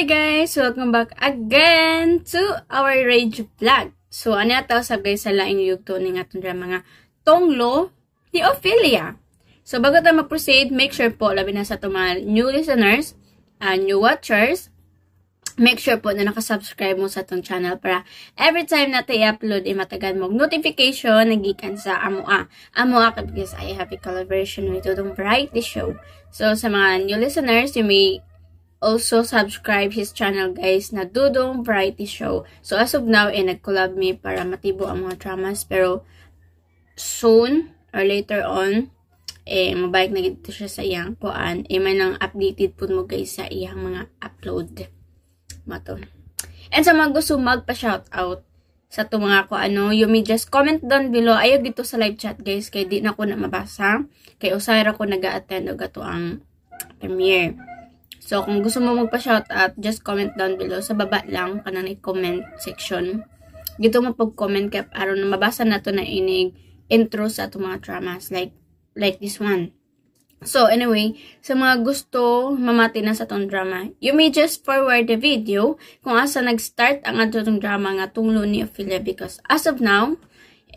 Hi guys! Welcome back again to our Rage Vlog. So, ano ito sa guys sa laing yugto ni nga itong mga tonglo ni Ophelia. So, bago tayo mag-proceed, make sure po, labi na sa itong mga new listeners, uh, new watchers, make sure po na nakasubscribe mo sa itong channel para every time na tayo upload, ay eh, matagan mong notification na gikan sa Amoa. Amoa because I have a collaboration with Tudong Variety Show. So, sa mga new listeners, you may also subscribe his channel guys na Dudong Variety Show. So as of now, eh, nag-collab me para matibo ang mga dramas. Pero soon or later on, eh, mabayag na dito siya sa iyang kuan. Eh, may nang updated po mo guys sa iyang mga upload. Mato. And sa mga gusto magpa-shoutout sa itong mga ko ano, you may just comment down below. Ayaw dito sa live chat guys, kay di na ko na mabasa. Kay usay ra ko nag-attend og ato ang premiere. So, kung gusto mo magpa-shoutout, just comment down below. Sa baba lang, kanang i comment section. Dito mo pag-comment kaya aron na mabasa na to na inig intro sa ato mga dramas like, like this one. So, anyway, sa mga gusto mamati na sa tong drama, you may just forward the video kung asa nag-start ang atong drama nga tunglo ni Ophelia because as of now,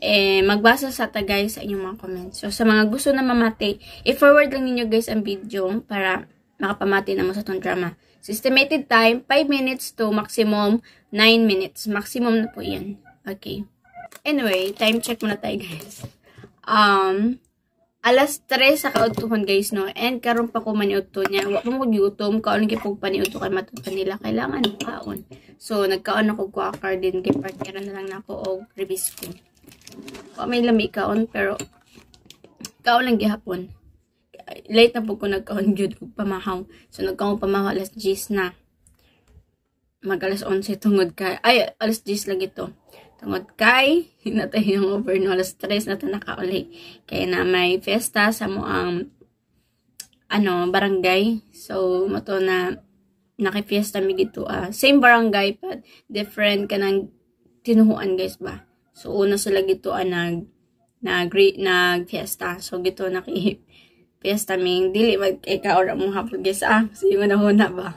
eh, magbasa sa ta guys sa inyong mga comments. So, sa mga gusto na mamati, i-forward lang ninyo guys ang video para makapamati na mo sa itong drama. So, estimated time, 5 minutes to maximum 9 minutes. Maximum na po yan. Okay. Anyway, time check muna tayo, guys. Um, alas 3 sa kautuhan, guys, no? And karon pa ko maniuto niya. Huwag mo mag-utom. Kaon kay pag paniuto kay matuto nila. Kailangan kaon. So, nagkaon ako kwakar din kay partner na lang na ako o ribis ko. Huwag may lami kaon, pero kaon lang gihapon late na po ko nagkaon jud og pamahaw. So nagkaon pamahaw alas 10 na. Mag alas 11 tungod kay ay alas 10 lagi to. Tungod kay hinatay yung over no alas 3 na tanaka uli. Kaya na may fiesta sa mo ang ano barangay. So moto na nakipiesta mi gito ah. Same barangay but different kanang tinuhuan guys ba. So una sila gito ah, nag nag nag, nagfiesta. So gito naki piyesta ming dili magkika or mong hapon guys ah sige mo na huna ba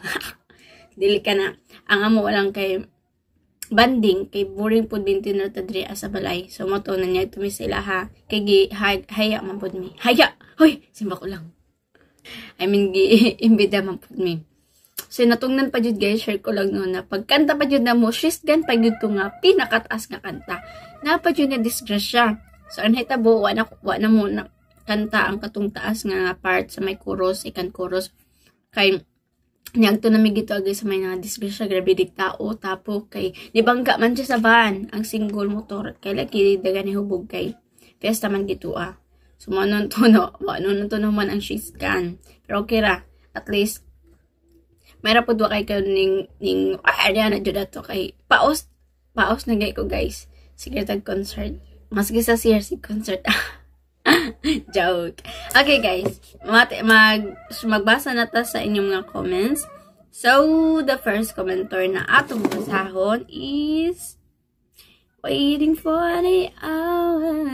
dili ka na ang amo lang kay banding kay boring pud din tinatadri sa balay so mo na niya tumi sila ha kay gi hay, haya man pud mi haya hoy simba ko lang I mean gi imbida man pud mi So, natungnan pa jud guys, share ko lang noon na pagkanta pa jud na mo, she's gan pa jud ko nga, pinakataas nga kanta. Napa jud nga disgrasya. So, anay tabo, wala, wala mo na kanta ang katong taas nga part sa may chorus, ikan chorus. Kay niagto na migito agay sa may nga disgrasya grabe dig tao tapo kay nibangga man siya sa van ang single motor kay lagi daga ni hubog kay fiesta man gitua. Ah. So mo nun to no, mo to man ang she's can. Pero okay ra, at least mayra pud wa kay kayo ning ning ah, ano na jud ato kay paos paos na gay ko guys. Sige tag concert. Mas gisa siya si concert. ah. Joke. Okay, guys. Mag, magbasa na ta sa inyong mga comments. So, the first commenter na atong basahon is waiting for the hour.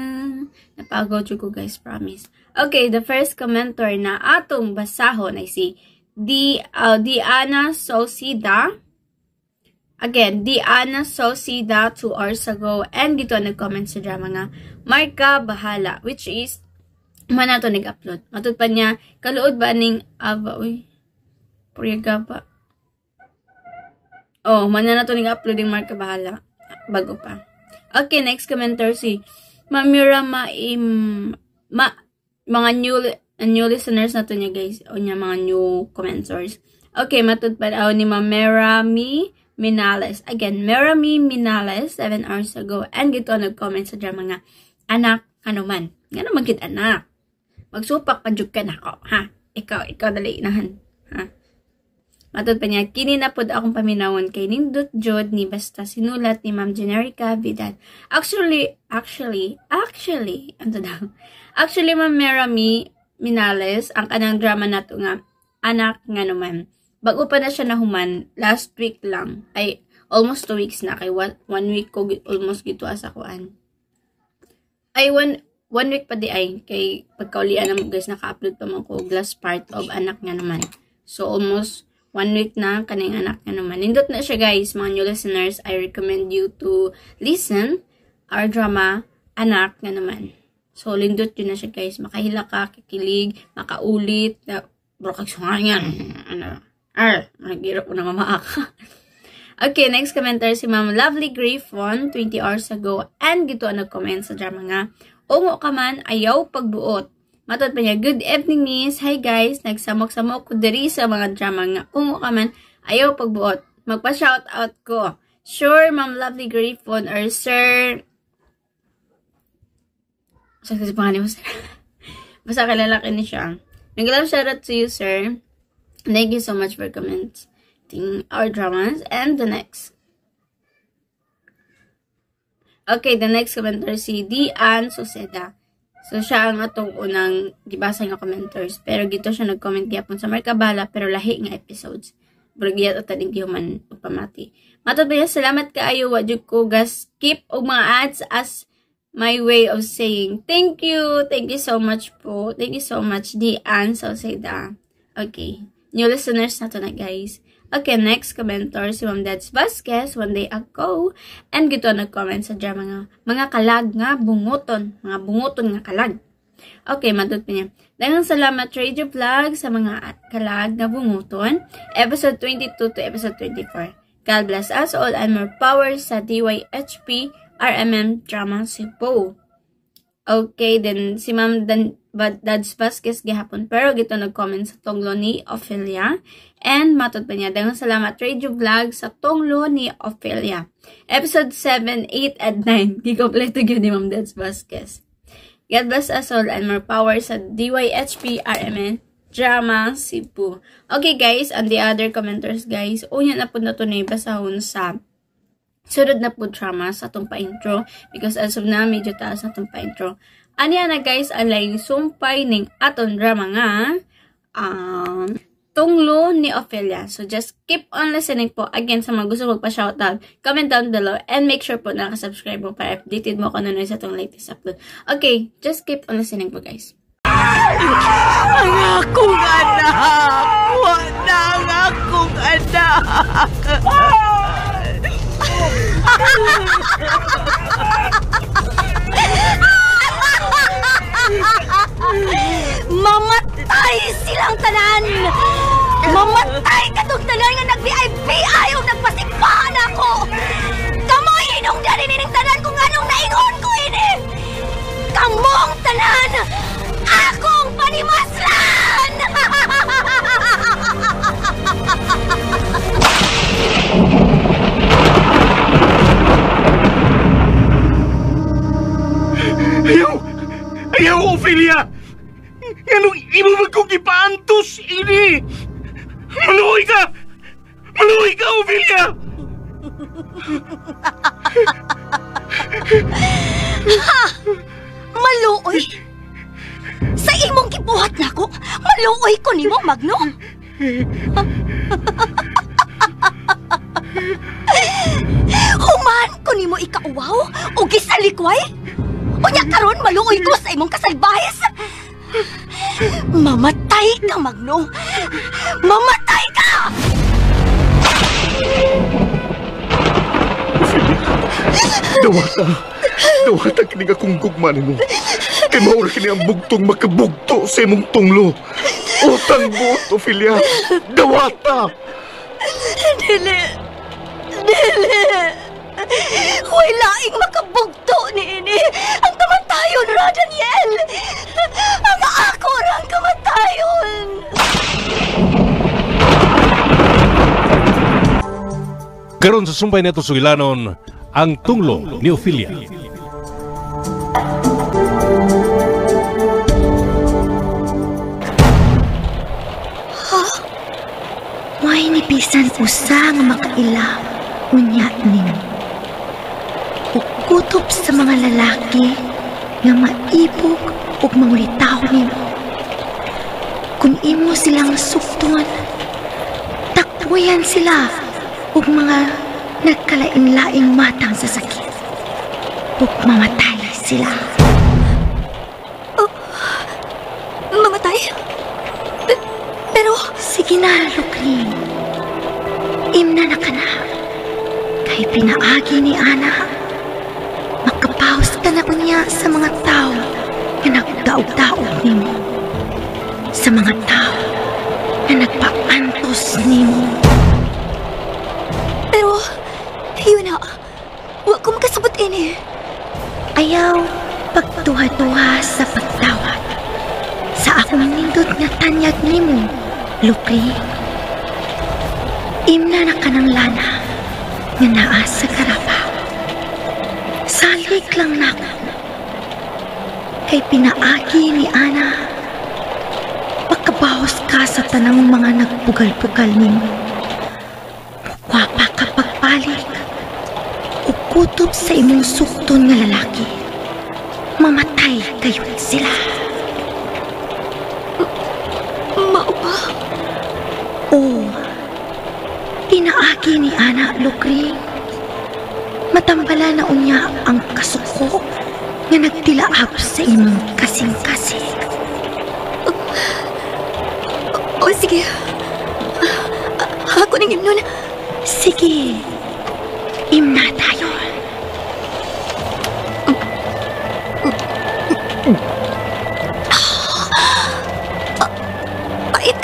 Napagod ko, guys. Promise. Okay, the first commenter na atong basahon ay si Di, uh, Diana Sosida. Again, Diana Sosida 2 hours ago. And dito nag-comment sa drama nga, Marka Bahala, which is, manato nag-upload. Matod pa niya, kaluod ba ning aba, uy, priyaga ba? Oh, mananato nag-upload yung Marka Bahala. Bago pa. Okay, next commenter si Mamura Maim, ma, mga new, new listeners na to niya guys, o niya mga new commenters. Okay, matod pa daw ni Mamera Mi, Minales. Again, Merami Minales, 7 hours ago. And gito nag-comment sa dyan mga anak, kanuman. man. Nga anak. Magsupak pa ka na ako, ha? Ikaw, ikaw dali inahan, ha? Matod pa niya, kini na pod akong paminawon kay Nindot Jod ni basta sinulat ni Ma'am Generica Vidal. Actually, actually, actually, ano daw? Actually, Ma'am Merami Minales, ang kanang drama nato nga, anak nga naman bago pa na siya nahuman, last week lang, ay almost 2 weeks na, kay one, one week ko almost gituas akoan. Ay, one, one week pa di ay, kay pagkaulian naman guys, naka-upload pa man ko, glass part of anak nga naman. So, almost one week na kaning anak nga naman. Nindot na siya guys, mga new listeners, I recommend you to listen our drama, anak nga naman. So, lindot yun na siya guys. Makahila ka, kikilig, makaulit, na, bro, kagsungan yan. Ano, Ar, nagirap ko na mamaaka. okay, next commenter si Ma'am Lovely Griffon, 20 hours ago. And gito ang nag-comment sa drama nga, Ungo ka man, ayaw pagbuot. Matod pa niya, good evening miss. Hi guys, nagsamok-samok ko diri sa mga drama nga. Ungo ka man, ayaw pagbuot. Magpa-shoutout ko. Sure, Ma'am Lovely Griffon or Sir... Sa kasi mo, sir. Basta kalalaki ni siya. Nag-love shoutout to you, sir. Thank you so much for commenting our dramas and the next. Okay, the next commenter si Dian Suseda. So, siya ang atong unang gibasa nga commenters. Pero gito siya nag-comment gyapon sa Merkabala pero lahi nga episodes. Burgiyat at taning human pamati. Matod ba salamat kaayo wa jud ko gas keep og mga ads as my way of saying thank you. Thank you so much po. Thank you so much Dian Suseda. Okay. New listeners na to na guys. Okay, next commenter si Ma'am Dads Vasquez one day ago and gito nag-comment sa dyan mga mga kalag nga bunguton, mga bunguton nga kalag. Okay, matut niya. Daghang salamat Radio Vlog sa mga kalag na bunguton, episode 22 to episode 24. God bless us all and more power sa DYHP RMM Drama Cebu. Okay, then si Ma'am Dan Dads Vasquez gihapon pero gito nag-comment sa tunglo ni Ophelia. And matod pa niya, dagang salamat radio vlog sa tunglo ni Ophelia. Episode 7, 8, at 9. Gikompleto gyud ni Ma'am Dads Vasquez. God bless us all and more power sa DYHP RMN Drama Cebu. Okay guys, and the other commenters guys, unya na po na to na basahon sa Surod na po drama sa atong pa-intro because as of na medyo taas na atong pa-intro. Aniya na guys alay sumpay ning aton drama nga um, tunglo ni Ophelia. So just keep on listening po. Again, sa mga gusto magpa-shoutout, comment down below and make sure po na nakasubscribe mo para updated mo kung ano sa itong latest upload. Okay, just keep on listening po guys. Ang akong anak! Wala ang akong anak! Mamatay silang tanan! Mamatay katong tanan nga nag-BIBI o nagpasipahan ako! Kamoy inong dali nining tanan kung anong naingon ko ini! Kamong tanan! Akong panimaslan! Ayaw! Ayaw, Ophelia! Ngano imo magkong ipaantos, ini! Maluoy ka! Maluoy ka, Ophelia! ha! Maluoy? Sa imong gibuhat nako, maluoy ko nimo, Magno? Human ko nimo ikauwaw o gisalikway? Unya karon malungoy ko sa imong kasalbahis. Mamatay ka, Magno! Mamatay ka! Dawata! Dawata kining akong gugmanin mo. Kay maura kini ang bugtong makabugto sa imong tunglo. Utang buot, Ophelia! Dawata! Dili! Dili! Huwag makabugto ni ini. Ang kamatayon, Radaniel! Ang ako ang kamatayon! Karon sa sumpay neto sugilanon, ang tunglong ni Ophelia. May nipisan usa nga makaila unya nimo utop sa mga lalaki nga maibog ug mangulitaw nimo. Kung imo silang suktungan, takbuyan sila ug mga nagkalain-laing matang sa sakit. Ug mamatay sila. Oh, mamatay? pero... Sige na, Lucrin. Imna na ka na. Kay pinaagi ni Ana sa mga tao na nagdaog-daog nimo. Sa mga tao na nagpaantos nimo. Pero, yun na. Huwag ko makasabot ini. Ayaw pagtuha-tuha sa pagtawag. Sa akong nindot nga tanyag nimo, Lupri. Imna na ka ng lana nga naa sa karapa. Salig lang na ako kay pinaagi ni Ana. Pagkabawas ka sa tanang mga nagpugal-pugal nimo. Mukha pa ka pagpalik. Ukutob sa imong sukton nga lalaki. Mamatay kayo sila. Mao ba? Oo. Pinaagi ni Ana Lukring. Matambala na unya ang kasuko nga nagtila ako sa imong kasing-kasing. O, o sige. Ako ning imnon. Sige. Imna tayo. Bait.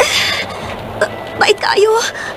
Bait kayo. Bait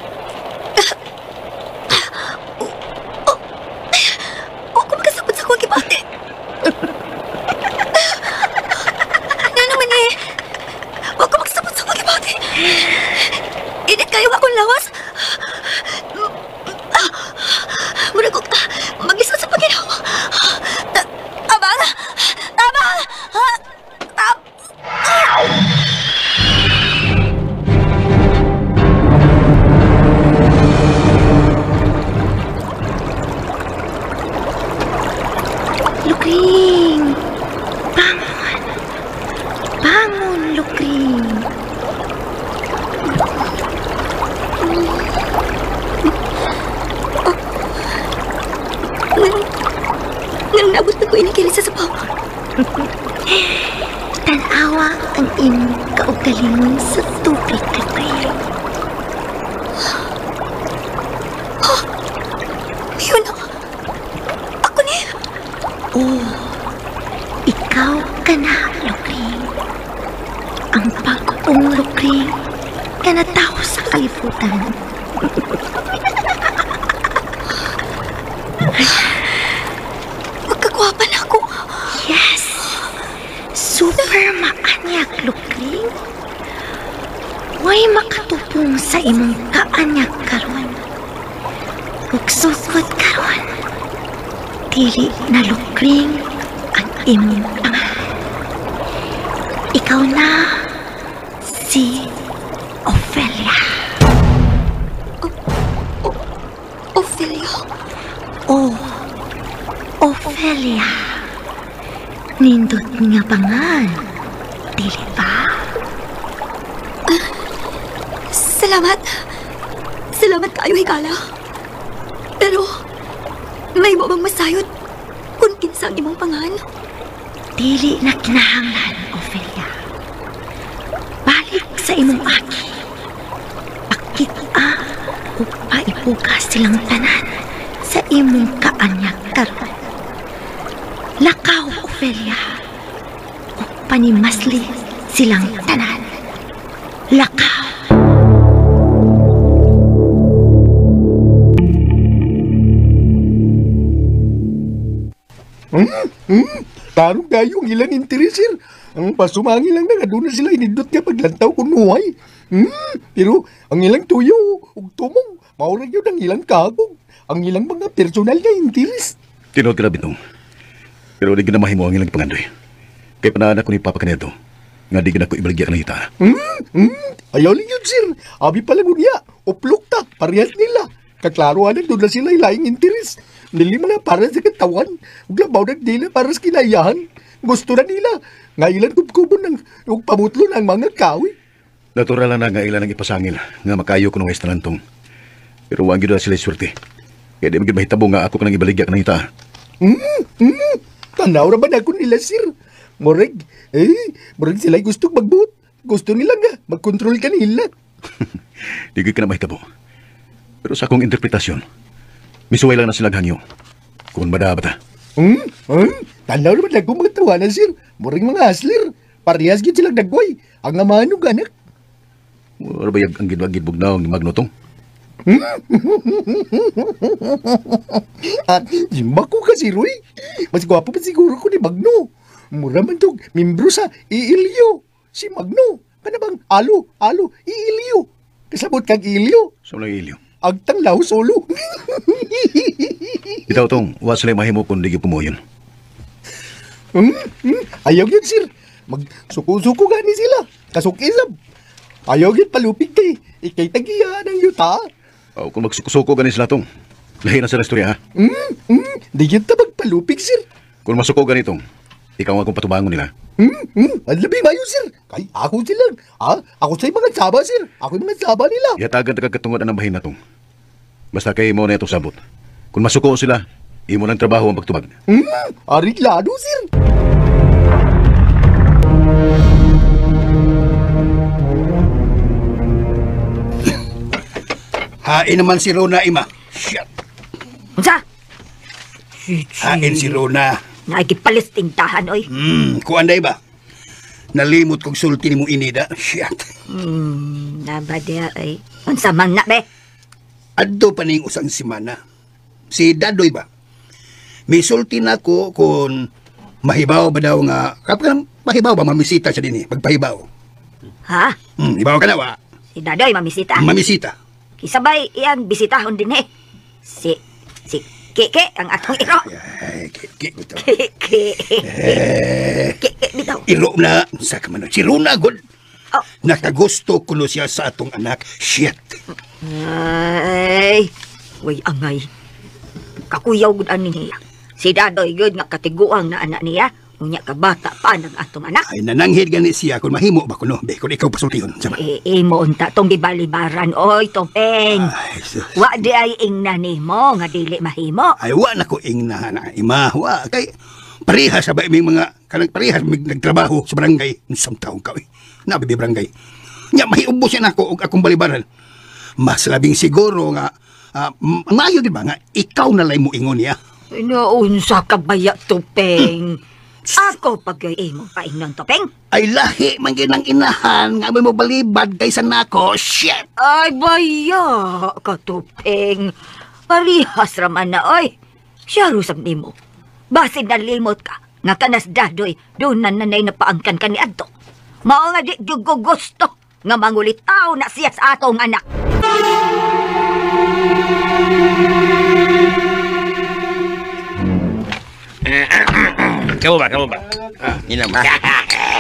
Pero, may mo bang masayod kung kinsa ang imong pangan? Dili na kinahanglan, Ophelia. Balik sa imong aki. a o paipuka silang tanan sa imong kaanyag karon. Lakaw, Ophelia. O panimasli silang tanan. Lakaw. tarong dayo ang ilang interes sir. Ang pasumangi lang na aduna sila inidot ka paglantaw kunuhay. Hmm, pero ang ilang tuyo ug tumong maura gyud ang ilang kagog. Ang ilang mga personal nga interes. Tinuod ka na binong. Pero hindi ginamahin mo ang ilang pangandoy. Kay panaanak ko ni Papa Canedo nga di ginako ibaligya ka ng hitara. Hmm, hmm, ayaw lang yun sir. Abi pala gunya. Uplok ta, parehas nila. Kaklaro anak doon na sila ilaing interes. Nilim na para sa katawan. Uglabaw na nila para sa kinayahan. Gusto na nila. Nga ilan kubkubon ng ug pamutlo ng mga kawi. Natural na nga ilan ang ipasangil nga makayo ko ng West Nalantong. Pero wang gito sila swerte. Kaya di magiging mahitabo nga ako kanang ibaligya kanang ita. Mm, mm. Tanaw ra ba na ako nila, sir? Moreg, eh, morig sila gusto magbuot. Gusto nila nga, magkontrol ka nila. Di ka na mahitabo. Pero sa akong interpretasyon, Misuway lang na sila ganyo. Kung madabat ha. Hmm? Hmm? Tanaw naman lang mga na sir. Muring mga aslir. Parehas gid silang dagway. Ang amano ganak. Ano ba yung ang gidwag-gidbog na ang magnotong? At ah, jimba ko kasi, Roy. Mas gwapo pa siguro ko ni Magno. Mura man tog, mimbro sa Iilyo. Si Magno. Kanabang alo, alo, Iilyo. Kasabot kag Iilyo. So lang Iilyo agtang law solo. Itaw tong, wa sila mahimo kung ligyo kumuyon. Hmm? hmm? Ayaw yun, sir. Magsuko-suko gani sila. Kasukisab. Ayaw yun, palupig kay. Ikay tagiya ng yuta. Oh, kung magsuko-suko gani sila tong, lahi na sila istorya, ha? Hmm? Hmm? Di yun ta magpalupig, sir. Kung masuko ganitong, ikaw ang akong patubangon nila. Hmm? Hmm? Alabi mayo, sir. Kay ako sila. Ha? Ah, ako sa mga saba, sir. Ako yung mga saba nila. Yatagan tagakatungan na ng bahin na tong. Basta kay mo na itong sabot. Kung masuko sila, imo ng trabaho ang pagtubag. Hmm, ariglado, sir. Hain naman si Rona, Ima. Shit. Unsa? Hain si Rona. Naikit tahan, oy. Hmm, kuan na iba. Nalimot kog sulti ni mo inida. Shit. Hmm, nabadya, ay. Unsa man na, be? adto pa ning usang semana. Si Dadoy ba? Misulti na ko kung mahibaw ba daw nga, kapag mahibaw ba mamisita siya din eh, magpahibaw. Ha? Hmm, ibaw ka na wa. Si Dadoy mamisita? Mamisita. Kisabay iyan bisitahon din eh. Si, si Keke ang akong iro. Keke bitaw. Keke. Eh, Keke bitaw. Iro na, sa kamano, siro na, good. Oh. Nakagusto ko siya sa atong anak. Shit. Mm. Day, way angay. Kakuyaw gud ani niya. Si Dadoy gud nga katiguang na anak niya. Unya ka bata pa ng atong anak. Ay nananghid gani siya kung mahimo ba kuno. Be kun ikaw pasultihon. Sama. E, imo unta tong dibalibaran. oy topeng. Ay, sus. Wa di ay ingna nimo nga dili mahimo. Ay wa na ko ingna na ima. Wa kay pariha sa may mga kanang pariha may nagtrabaho sa barangay unsang taong ka eh. nabi barangay nya mahiubos na ako og akong balibaran mas labing siguro nga uh, ah, mayo di ba nga ikaw na mo ingon niya. Nounsa ka baya tupeng? Hmm. Ako pagay mo pa ingon tupeng? Ay lahi man gyud ang inahan nga mo balibad kaysa nako. Shit. Ay baya ka tupeng. Parihas raman na oy. Siya rusap nimo. Basin na limot ka. Nga kanas dadoy, doon na nanay na paangkan ka ni Adto. Mao nga di gusto nga tao na siya sa atong anak. Kamu ba, kamu ba? Ah, ina ma.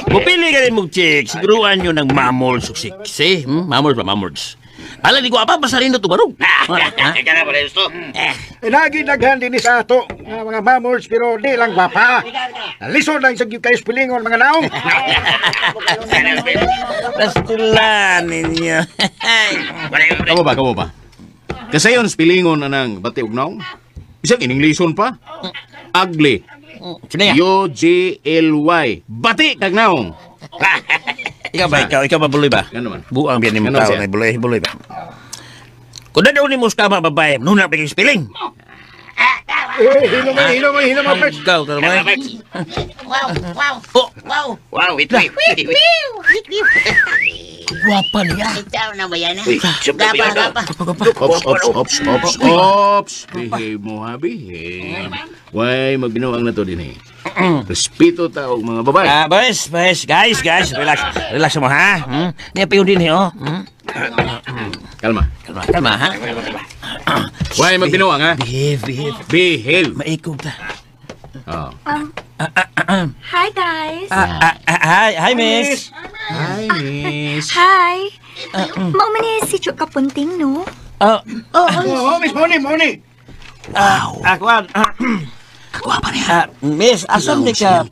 Mupili ka rin mong chick. Siguruan nyo ng mamol suksiksi. Hmm? Mamols ba, mamols? Ala, di ko apa, basta rin na tubarog. Ika ah, ah, ah. na, pala gusto. Hmm. Eh. Eh, lagi naghan din sa ato nga mga mammals pero di lang papa. Lisod lang sa kayo pilingon mga naong. Pastulan ninyo. Kamo ba, kamo ba? Kasayon spilingon anang bati og naong. Bisag ining lison pa. Ugly. Hmm. U-G-L-Y. Bati kag naong. Ikaw ba, ikaw, ikaw ba buloy ba? Buang biyan ni mo tao na buloy, buloy ba? Kung na daw ni Muskama babae, noon na yung spilling. Hino mo, hino mo, hino mo, Perch. Ikaw, tara mo. Wow, wow, wow, wow. Wow, wait, wait, wait, wait. Guwapa niya. Ikaw na ba yan? Hey, gapa, gapa. Ops, ops, ops, ops, ops. Behave mo ha, behave. Why, magbinuang na to din eh. Respeto ta og oh, mga babae. Ah, boys, boys, guys, guys, relax. Relax mo ha. Hmm? Niya piyon din eh, oh. Hmm? Kalma. Kalma, kalma ha. Why, magbinuang ha? Behave, behave. Behave. Maikog ta. Oh. Ah. Um, Hi, guys. Ah, ah, ah, hi, hi, miss. Hi, miss. Hi. Mao man si Chuka Punting, no? Oh, oh, oh, miss oh, Moni, Moni. Ah, wow. Ako an. Kuha pa niya. Miss, asam di ka...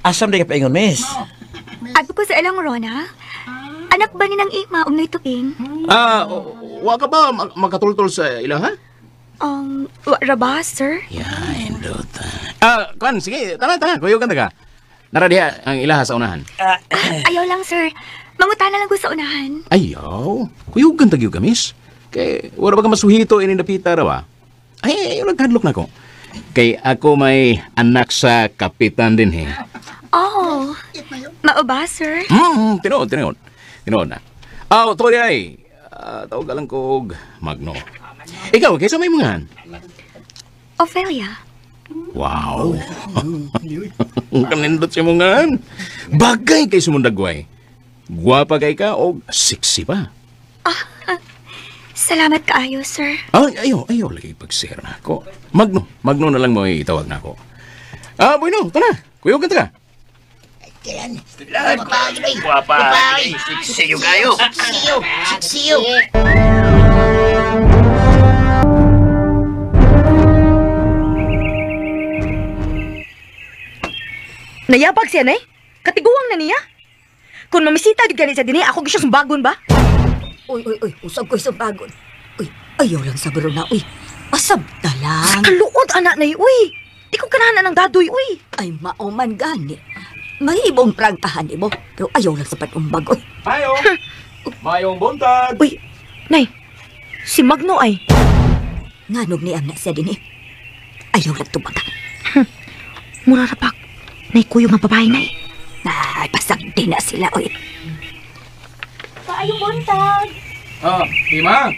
Asam di ka paingon, miss. Ato ko sa ilang Rona. Anak ba ni nang ima umnoy tuing? Ah, wa ka ba magkatultol sa ilang, ha? Um, wa, rabah, sir? Yeah, indot. Ah, uh, kwan, sige, tanan, tanan, kuyo ka ka. Nara diha ang ilaha sa unahan. Uh, ayaw lang, sir. Manguta na lang ko sa unahan. Ayaw? Kuyo ganta gyud kamis. Kay wala ba ka masuhito ini dapita raw. Ah? Ay, ayaw lang kadlok na ko. Kay ako may anak sa kapitan din he. Oh. Mauba, sir? Hmm, tinuod, tinuod. Tinuod na. Ah, oh, tuloy ay. Uh, tawag lang kog Magno. Ikaw, kaysa may mga. Ophelia. Wow. Kanindot si mungan. Bagay kay sumundagway. Guwapa kay ka o sexy pa. Ah, ah, salamat kaayo, sir. Ay, ayo, ayo lagi pagsir na ako. Magno, magno na lang mo itawag na ako. Ah, bueno, ito na. Kuyog ka ka. Kailan? Lord, pagre. Guwapa. Siyo kayo. Siyo. Siyo. Nayabag siya, nay? Katiguwang na niya? Kung mamisita gid gani sa dinhi, eh, ako gyud siya sumbagon ba? Uy, uy, uy, usab ko sumbagon. Uy, ayaw lang sa na, uy. Asab na lang. Kaluod, anak na uy. Di ko kanahanan ng dadoy, uy. Ay, maoman gani. Mahibong prangkahan mo, pero ayaw lang sa patumbag, uy. Ayo! Mayong buntag! Uy, nay, si Magno ay. Nganog ni Amna siya din eh. Ayaw lang tumaga. Mura na pak. Naikuyo mga babae na eh. Ay, pasag din na sila, oy. Kaayong buntag. Oh, Ima.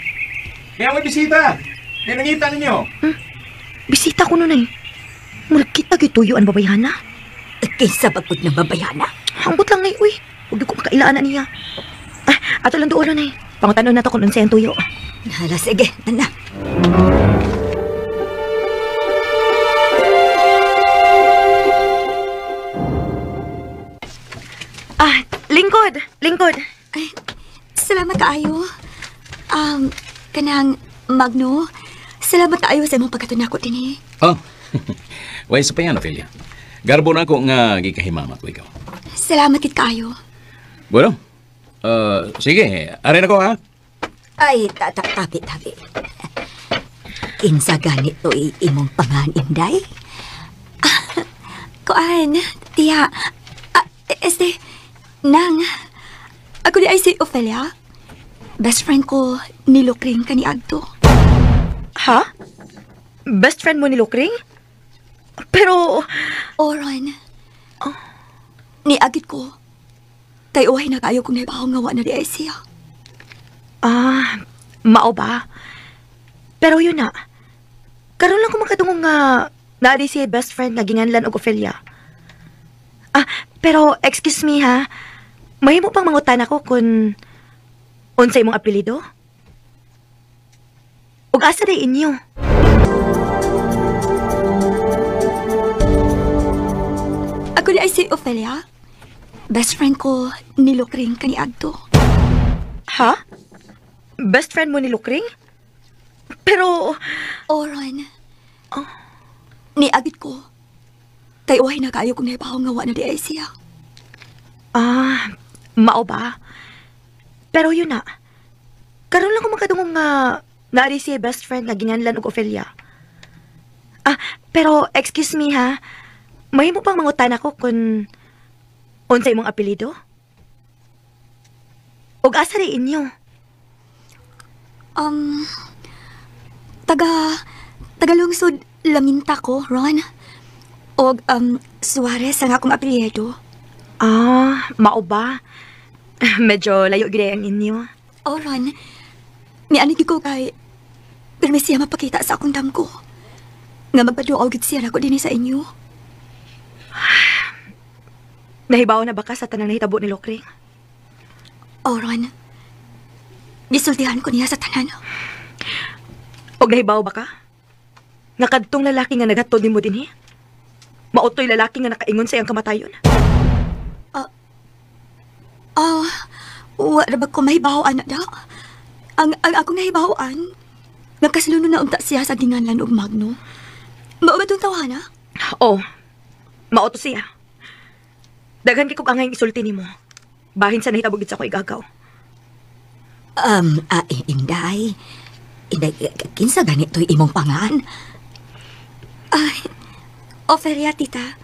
Kaya may bisita. May nangita ninyo. Hmm? Bisita ko nun eh. Murag tuyo ang babayana. Eh, kaysa bagod ng babayana. Hangot lang na eh, uy. Huwag ko makailaanan niya. Ah, ato lang doon na eh. Pangutan na to kung nun siya yung tuyo. Hala, sige. Tanda. Lingkod, lingkod. Ay, salamat kaayo. Um, kanang Magno, salamat kaayo sa imong pagkatunakot din eh. Oh, way sa payan, Ophelia. Garbo na ako nga gikahimamat ko ikaw. Salamat kit kaayo. Bueno, uh, sige, arin ako ha. Ay, tabi, tabi. Kinsa ganito eh, imong pangan, Inday? Kuan, tiya, ah, este, nang, ako di ay si Ophelia. Best friend ko ni Lokring kani Agto. Ha? Best friend mo ni Lokring? Pero... Oron. Oh. Agit ko. kay Tayo ay nagayo kong naibaw nga wala na di ay siya. Ah, mao ba? Pero yun na. Karoon lang ko makatungong nga na di siya best friend na ginganlan og Ophelia. Ah, pero, excuse me ha, may mahimo pang mangutan ako kung unsay imong apelido? Ug asa day inyo? Ako na ay si Ophelia. Best friend ko ni Lukring kani Agto. Ha? Best friend mo ni Lukring? Pero... Oron. Oh. Ni Agit ko Tay uhay na kayo kung nga na di ay siya. Ah, mao ba? Pero yun na. Karoon lang ko magkadungong nga naari siya best friend na ginanlan og Ophelia. Ah, pero excuse me ha. May mo pang mangutan ako kung unsa imong apelido? Og asa rin inyo? Um, taga, taga lungsod, laminta ko, Ron. Og, um, Suarez ang akong apelyedo. Ah, mao ba? Medyo layo gire ang inyo. Oron, ni anig ko kay permi siya mapakita sa akong damko. Nga magpaduaw siya ako din sa inyo. Nahibaw na baka sa tanang nahitabo ni Lokring? Oron, gisultihan ko niya sa tanan. Og nahibaw ba ka? Nakadtong lalaki nga naghatod ni mo din eh? Mautoy lalaki nga nakaingon sa iyang kamatayon. Ah, uh, uh, wala ba ko mahibawaan na daw? Ang, ang akong nahibawaan, nagkasaluno na unta siya sa ginganlan og magno. Mao ba itong tawana? Oo. Oh, mauto siya. Daghan kay kog angay isulti nimo. Bahin sa nahitabog sa ko igagaw. Um, uh, Inday, Inday, kinsa ganito'y imong pangan? Ay, Oferia, tita.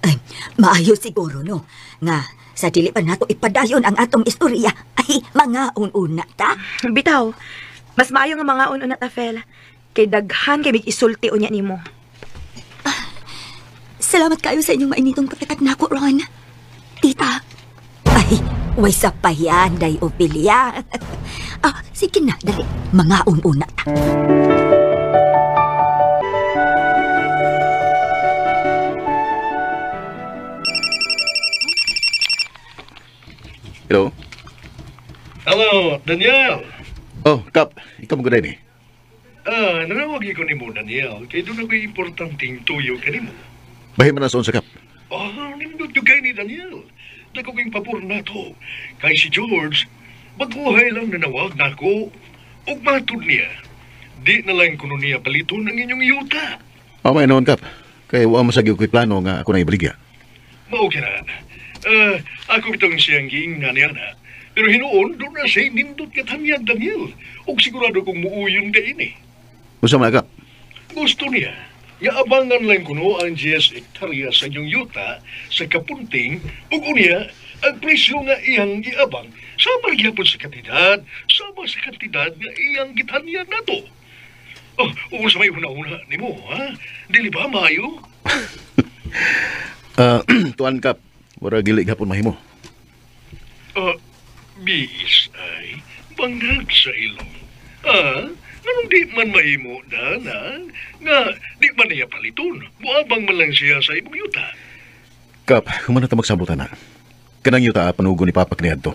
Ay, maayo siguro, no? Nga, sa dili pa nato ipadayon ang atong istorya. Ay, mga ununa ta. Bitaw, mas maayo nga mga ununa ta, Fel. Kay daghan kay isulti unya nimo. Ah, salamat kayo sa inyong mainitong pagkatat nako, Ron. Tita. Ay, way sa pahiyan, day Ophelia. ah, sige na, dali. Mga ununa ta. Hello? Hello, Daniel. Oh, Kap, ikaw mo gudai ni? Eh. Ah, nangawag ko ni mo, Daniel. Kaya doon ako importanteng tuyo ka ni mo. Bahin man sa Kap. Oh, nindot yung kay ni Daniel. Dako kong papor na to. Kay si George, magkuhay lang nanawag na ako. Ug niya. Di na lang kuno niya palito ng inyong yuta. Oh, may noon, Kap. Kaya huwag masagyo ko'y plano nga ako na ibaligya. Mao okay na. Uh, eh, ako kitang siyang giingnan niya na. Pero hinuon, doon na siya nindot katanyag Daniel. O sigurado kong muuyon din ini. Usa man ka? Gusto niya. Yaabangan lang kuno ang GS Hektarya sa inyong yuta sa kapunting ug unya ang presyo nga iyang giabang sa gyapon sa kantidad sama sa kantidad nga iyang gitanyag nato. Oh, oo sa may una-una nimo, ha? Dili ba mayo? uh, tuan kap, Mura gili gapon mahimo. Oh, ah, uh, bis ay bangag sa ilong. Ah, anong di man mahimo na na? Ah? Nga, di man niya paliton. Buabang man lang siya sa imong yuta. Kap, humana ta magsabutan na. Kanang yuta panugo ni Papa Kriadto.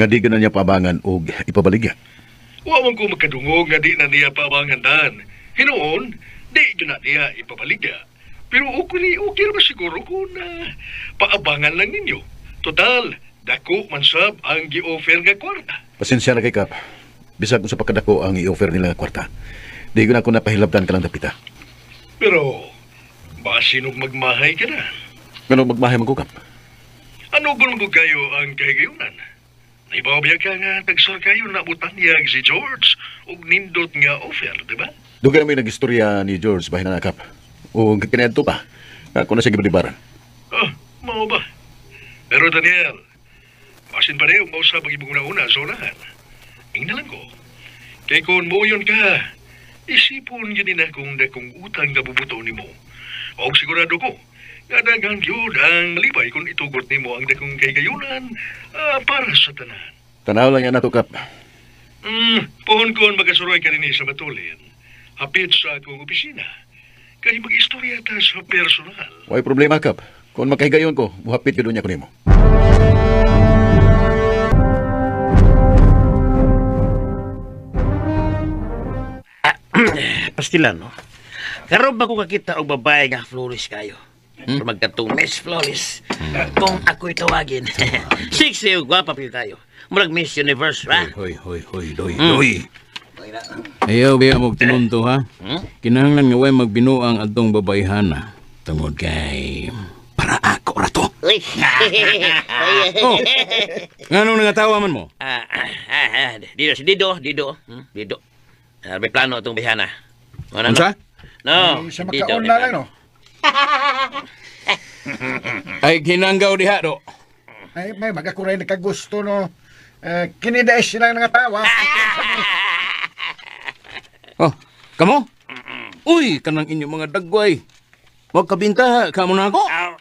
Nga di ganan niya pabangan og ipabaligya. Wawang ko magkadungog nga di na niya pabangan dan. Hinoon, di na niya ipabaligya. Pero okay, okay ba siguro kung uh, paabangan lang ninyo? Total, dako man sab ang gi-offer nga kwarta. Pasensya na kay Kap. Bisag sa pagkadako ang i-offer nila nga kwarta. Di ko na ako napahilabdan ka lang dapita. Ah. Pero, ba sinog magmahay ka na? Ano magmahay mo Kap? Ano gulong ko kayo ang kahigayunan? Naibaw biya ka nga tagsor kayo na butang si George ug nindot nga offer, di ba? Doon ka namin nag ni George bahin na nakap. O kiniadto pa? Ako ah, na sa gibribaran. Oh, mao ba? Pero Daniel, masin pa rin mausap ang ibang una-una sa unahan. Ingin lang ko. Kay kung mo yun ka, isipon yun din akong dakong utang na bubuto ni mo. O sigurado ko, nadagang yun ang malibay kung itugot ni mo ang dakong kaygayunan uh, ah, para sa tanan. Tanaw lang yan ato, Kap. Mm, pohon ko ang magkasuroy ka rin sa matulin. Hapit sa akong opisina. Kay mag-istorya ta sa personal. Way problema, Kap. Kung makahigayon ko, buhapit ka doon niya ko nimo. Ah, pastilan, no? Karoon ba ko kakita og babae nga Flores kayo? Hmm? magkatong Miss Flores. Hmm. Kung ako'y tawagin. Six year, guwapa pa tayo. Murag Miss Universe, ra? Hoy, hoy, hoy, hoy, doy, hmm. doy. Ayaw biya mo tinunto ha. Hmm? Kinahanglan nga way magbinuang atong babayhana. Tungod kay... Para ako rato. Uy! oh! Anong nangatawa man mo? Ah, ah, ah, dido, ah, si Dido, Dido. Dido. Uh, plano itong bihana. Ano sa? No. Um, sa makaon na lang, no? Ay, ginanggaw ano? diha, do. Ay, may magakuray na kagusto, no. Uh, eh, kinides silang nangatawa. Oh, kamo? Uy, kanang inyo mga dagway. Huwag kabinta, kamo na ako. Ah,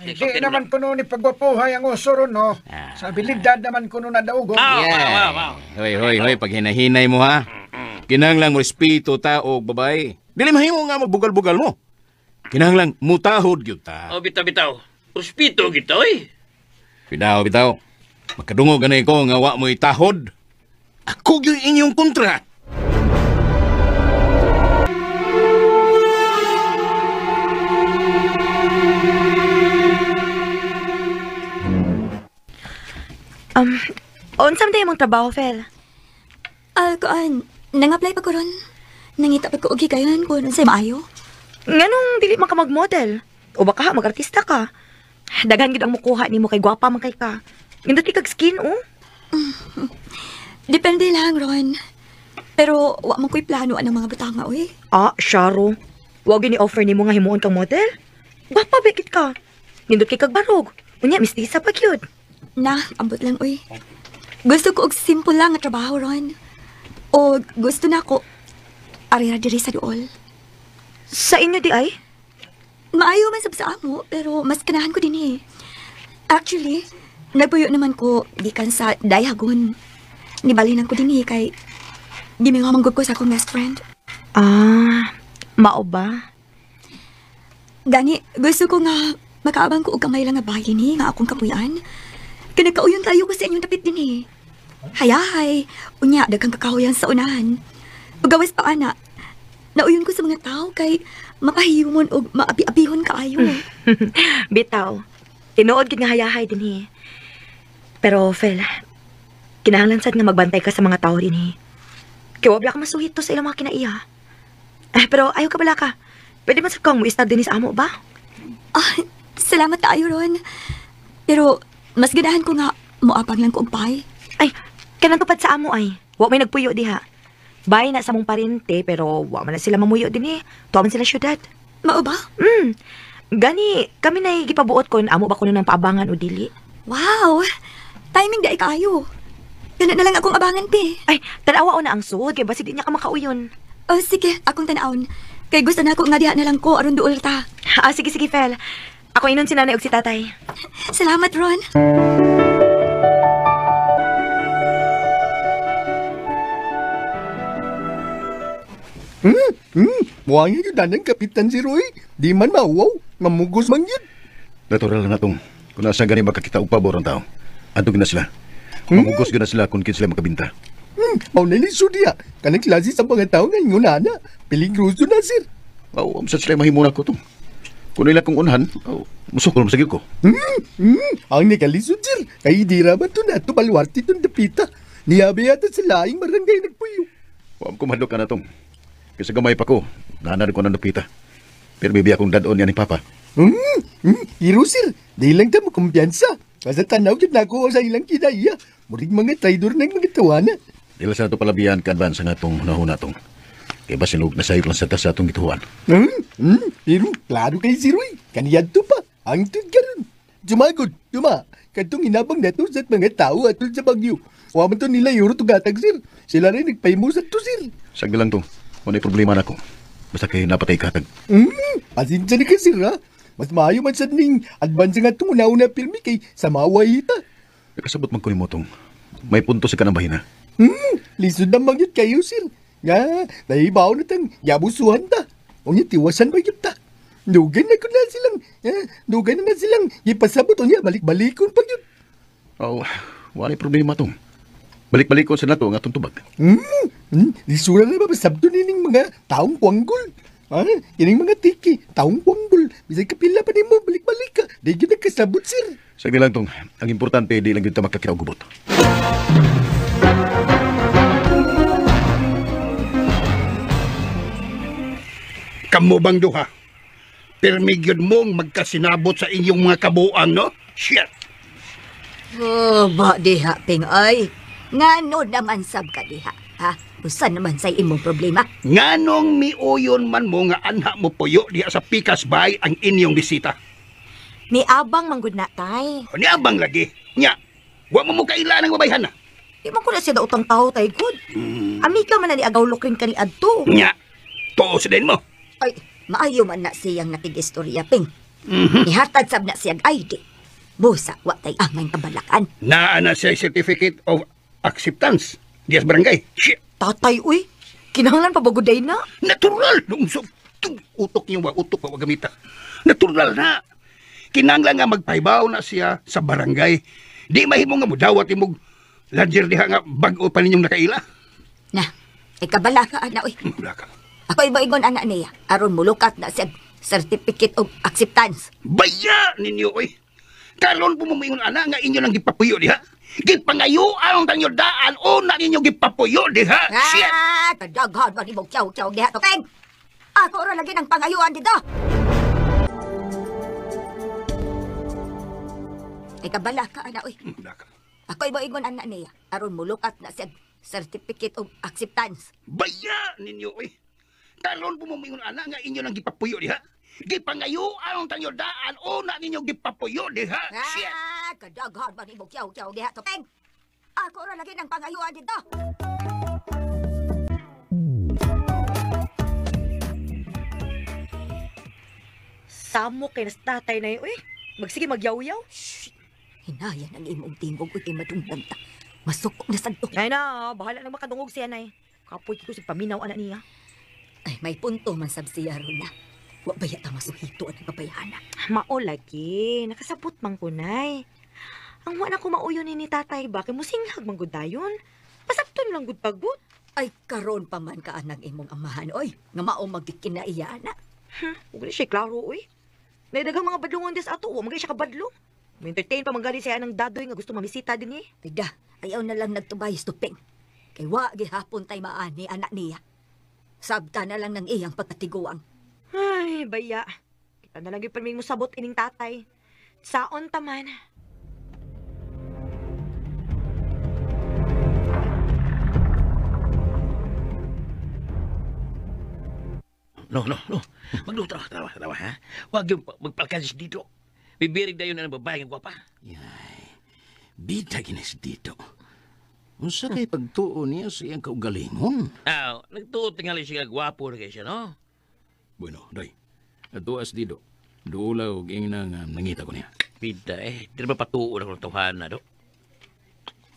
Hindi naman kuno ni pagwapuhay ang usuro, no? Ah. Sa bilidad naman kuno na daugo. Oh. Yeah. Hoy, hoy, hoy, pag hinahinay mo, ha? Kinanglang mo espiritu ta o babae. Dili mahimo nga magbugal-bugal mo. Kinanglang mutahod gyud ta. O bitaw bitaw. Espiritu gyud oy. Bitaw bitaw. Magkadungog ganay ko nga wa mo itahod. Ako gyud inyong kontra. Um, unsa man mong trabaho, Fel? Ah, kuan, nang-apply pa ko ron. Nangita pa ko og higayon kun unsay maayo. Nga Nganong dili man ka mag-model? O baka mag-artista ka? Dagan gid ang mukuha nimo kay gwapa man kay ka. Nindot kag skin o. Oh. Depende lang, Ron. Pero wa man ko'y plano ang mga butanga, oy. Ah, Sharo. Wa gini offer nimo nga himuon kang model? Gwapa ba ka? Nindot kay kag barog. Unya mistisa pa gyud. Na, abot lang, uy. Gusto ko og simple lang nga trabaho ron. O gusto na ko arira diri sa duol. Sa inyo di ay? Maayo man sab sa amo, pero mas kanahan ko din eh. Actually, nagpuyo naman ko gikan sa Dayagon. Nibalinan ko din eh, kay gimingamanggod ko sa akong best friend. Ah, mao ba? Gani, gusto ko nga makaabang ko og kamay lang nga bayan ni eh, nga akong kapuyan. Kanakauyon tayo ko sa inyong tapit din eh. Hayahay, unya, dagang kakahoyan sa unahan. Pagawas pa, ana. Nauyon ko sa mga tao kay mapahiyumon o maabi-abihon kaayo. Bitaw, tinuod gid nga hayahay din eh. Pero, Fel, kinahanglan sad nga magbantay ka sa mga tao din eh. Kiwabla ka masuhit to sa ilang mga kinaiya. Eh, pero ayaw ka bala ka. Pwede man sa kong muista din sa amo ba? Ah, salamat tayo, Ron. Pero mas ganahan ko nga, muapag lang ko og pay. Ay, kanang tupad sa amo ay. Wa may nagpuyo diha. Bay na sa mong parente pero wa man na sila mamuyo din eh. Tuwa man sila syudad. Mao ba? Mm. Gani, kami na gipabuot kon amo ba kuno ng paabangan o dili. Wow! Timing di ay kayo. Gana na lang akong abangan, te. Ay, tanawa na ang sud. Kaya basi di niya ka makauyon. Oh, sige. Akong tanawon. Kay gusto na ako nga diha na lang ko aron duol ta. Ah, sige, sige, Fel. Ako inon si nanay og si tatay. Salamat, Ron. Hmm, hmm. Muangin yun na ng kapitan si Roy. Di man mauwaw. Mamugos man yun. Natural na natong. Kung nasa gani makakita o pabor ang tao. Antog na sila. Hmm. Mamugos na sila kung kin sila makabinta. Hmm, mauna ni Sudia. Kanang klase sa mga tao ngayon na na. Peligroso na, sir. Wow, am sa sila mahimuna ko itong. Kung nila kong unhan, oh, musukol mo sa ko. Hmm, hmm. Ang nagalisod, sir. Kay di raman to na ito, balwarte itong dapita. Niyabi yata sa laing barangay ng puyo. Huwag ko madok ka na itong. Kasi gamay pa ko, nahanan ko ng dapita. Pero bibi akong dadon yan ni Papa. Hmm, hmm. Hiro, sir. Di lang ta makumpiyansa. Kasi tanaw dyan ako sa ilang kinaya. Murig mga traidor ng mga tawana. Dila sa ito palabihan ka advance na itong nahuna itong. Kaya ba sinulog na sayo lang sa tasa atong gituhan? Hmm? Hmm? Pero klaro kay Siroy. Kaniyan to pa. Ang tudgaran. Jumagod, juma. Katong inabang nato sa mga tao at sa bagyo. Wa man to nila yuro tugatag, sir. Sila rin nagpahimo sa to, sir. Sagda lang to. Wala problema na ko. Basta kayo napatay katag. Hmm? Pasensya na ka, sir, ha? Mas maayo man sa ning advance nga itong una-una filmi kay sa mawahita. Kasabot man ko ni Motong. May punto sa kanambahin, ha? Hmm? Lisod na mangyot kayo, sir. Nga, naibaw na tang yabusuhan ta. O niya tiwasan ba yun dugay na ko silang, eh, dugan na na silang ipasabot o niya balik-balikon pa yun. Oh, wala problema tong Balik-balik ko sa nato nga tuntubag. Hmm, hmm. Lisura na ba masabdo nining mga taong kwanggol? Ha? Ah, Ining mga tiki, taong kwanggol. Bisay kapila pa nimo balik-balik ka. Di yun nagkasabot, sir. Sige lang tong, ang importante di lang yun ta makakita og gubot. kamo bang duha. Pirmigyod mong magkasinabot sa inyong mga kabuang, no? Shit! Oh, ba diha, Ping, ay. Ngano naman sab ka diha, ha? Usan naman sa imong problema? Nganong miuyon man mo nga anak mo puyo diha sa Pikas Bay ang inyong bisita? Niabang manggod na, tay. ni abang lagi. Nya, wa mo mo kailan ng babayhan na. Di man ko na siya utang tao, tay, good. Mm. Amika man na ni agaw lukin ka ni Adto. Nya, tuos din mo. Ay, maayo man na siyang nakigistorya, Ping. Mm-hmm. Ihatad sab na siyang ID. Busa, wa tay angay kabalakan. Naa na siya certificate of acceptance. Dias barangay. Shit. Tatay, uy. Kinahanglan pa baguday na. Natural. Lungsog. Utok niyo wa, utok wa, gamita. Natural na. Kinahanglan nga magpaibaw na siya sa barangay. Di mahimo nga mudawat imog Langer diha nga bago pa ninyong nakaila. Na, ikabala ka, ana, uy. Bala ka. Ako ibaigon ana niya. Aron mulukat na siya certificate of acceptance. Baya ninyo oy. Kalon po mo ana nga inyo lang gipapuyo diha. Gipangayo ang tanyo daan o na ninyo gipapuyo diha. Ah, tadaghan ba ni mo kyaw kyaw diha to keng. Ako ah, ra lagi ng pangayuan dito. Ay kabala ka ana oy. Hmm, bala ka. Ako ibaigon ana niya. Aron mulukat na siya certificate of acceptance. Baya ninyo oy. Karon po mo mingon ana nga inyo nang gipapuyo diha. Gipangayo ang tanyo daan o na ninyo gipapuyo diha. Ah, Shit. Ah, kadaghan man imo kyaw-kyaw diha to peng. Ako ra lagi nang pangayuan dito. Samo kay nas tatay na yun. Uy, magsige magyaw-yaw. Shh! Hinayan ang imong timbog uy kay madungdang ta. Masukok na sa Ay na, bahala nang makadungog siya na eh. Kapoy ko si paminaw ana niya. Ay, may punto man sab siya na. Wa ba yata masuhito at nagpapayana? lagi. Nakasabot mang kunay. Ang wala ko mauyon ni tatay ba? mo singhag mang gudayon? dayon. lang gud pagbut. Ay, karon pa man ka anang imong amahan, oy. Nga mao magkikinaiyana. Hmm, ugli siya klaro, oy. Naidagang mga badlongon des ato, wa magay siya kabadlong. Entertain pa manggali siya ng dadoy nga gusto mamisita din eh. Ay ayaw na lang nagtubay, stuping. Kay wa hapon tay maani anak niya. Sabta na lang ng iyang pagkatiguang. Ay, baya. Kita na lang yung paming mo sabot ining tatay. Saon taman. No, no, no. Magdutra. trawa, trawa, ha? Huwag yung magpalkalis dito. Bibirig na yun ang babae ng gwapa. Yay. Bita ginis dito. Unsa kay pagtuo niya sa iyang kaugalingon? Aw, ah, nagtuo tingali siya gwapo na kay siya, no? Bueno, day. Atuas dido. Duula og ing nang um, nangita ko niya. Bida eh, di ba patuo na kung tuhan na do?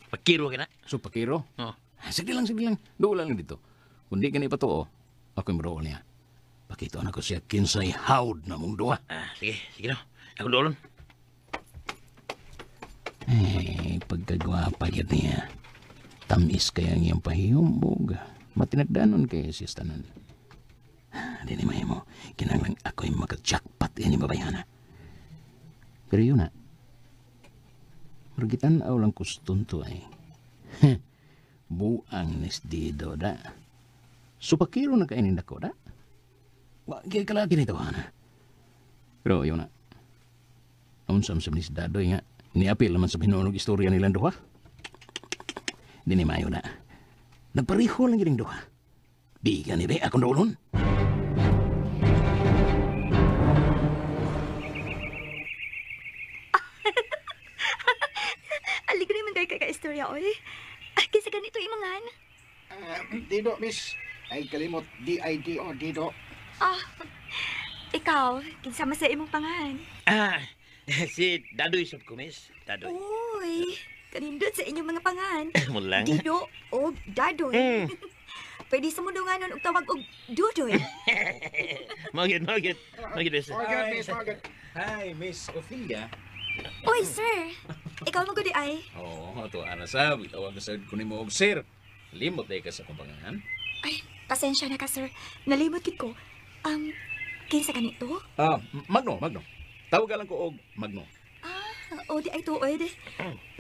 Pakiro ka na? So, pakiro? Oo. Oh. Ah, sige lang, sige lang. Duula lang dito. Kung di ka na ipatuo, ako yung niya. Pakito na ko siya kinsay haud na mong duwa. Ah, sige, sige na. Ako doolon. Eh, pagkagwapa yun niya. Tamis kaya ang iyang pahiumbog. Matinagdanon kay si Stanan. Ah, Dini mahimo, kinanglang ako'y mag-jackpot yan eh, yung babayana. Pero yun na. Margitan aw lang kustunto ay. Eh. Buang nisdido da. Supakiro na kainin ako da. Wagay ka lagi nito, Hana. Pero yun na. Unsam sa nisdado nga. Niapil naman sa binolog istorya nilang duha. Dinimayo na. Nagpareho lang gining duha. Bigan ni Ray akong doulon. Aligri man kay kaka-istorya, oy. Ah, kaysa ganito imangan. Uh, ah, dido, miss. Ay kalimot, D-I-D o dido. Ah, ikaw, kinsama sa imong pangahan. Ah, si Dadoy sub ko, miss. Dadoy. Uy kanindot sa inyong mga pangahan. Mulang. Dido o Dadoy. Mm. Pwede sa mundo nga nun og tawag og Dudoy. Magid, magid. Magid, Miss. Morgan, Miss Morgan. Hi, Miss Ophelia. Oy, sir. Ikaw mo gudi ay. Oo, oh, to ana sa. Ikaw ang sad kunin mo og sir. Limot day ka sa kumpangahan. Ay, pasensya na ka, sir. Nalimot kid ko. Um, kinsa ganito? Ah, Magno, Magno. Tawag lang ko og Magno. O, di ay tuod.